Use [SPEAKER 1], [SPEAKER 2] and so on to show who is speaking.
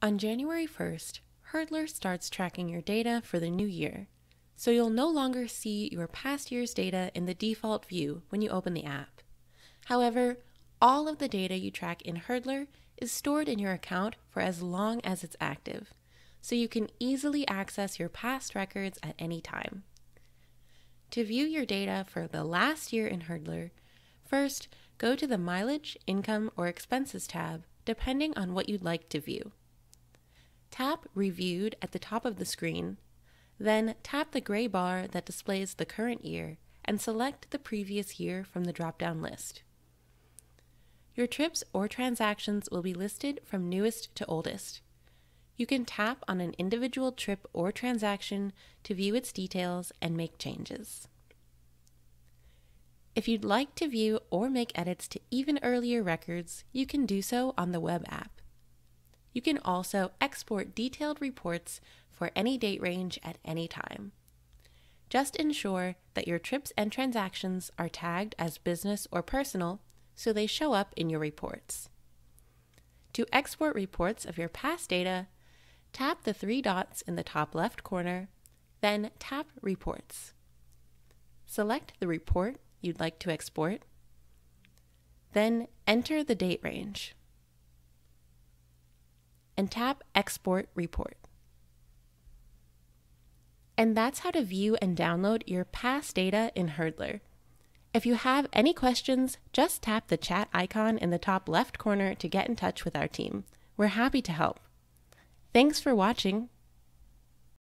[SPEAKER 1] On January 1st, Hurdler starts tracking your data for the new year, so you'll no longer see your past year's data in the default view when you open the app. However, all of the data you track in Hurdler is stored in your account for as long as it's active, so you can easily access your past records at any time. To view your data for the last year in Hurdler, first go to the Mileage, Income, or Expenses tab, depending on what you'd like to view. Tap Reviewed at the top of the screen, then tap the gray bar that displays the current year and select the previous year from the drop-down list. Your trips or transactions will be listed from newest to oldest. You can tap on an individual trip or transaction to view its details and make changes. If you'd like to view or make edits to even earlier records, you can do so on the web app. You can also export detailed reports for any date range at any time. Just ensure that your trips and transactions are tagged as business or personal so they show up in your reports. To export reports of your past data, tap the three dots in the top left corner, then tap Reports. Select the report you'd like to export, then enter the date range and tap Export Report. And that's how to view and download your past data in Hurdler. If you have any questions, just tap the chat icon in the top left corner to get in touch with our team. We're happy to help. Thanks for watching.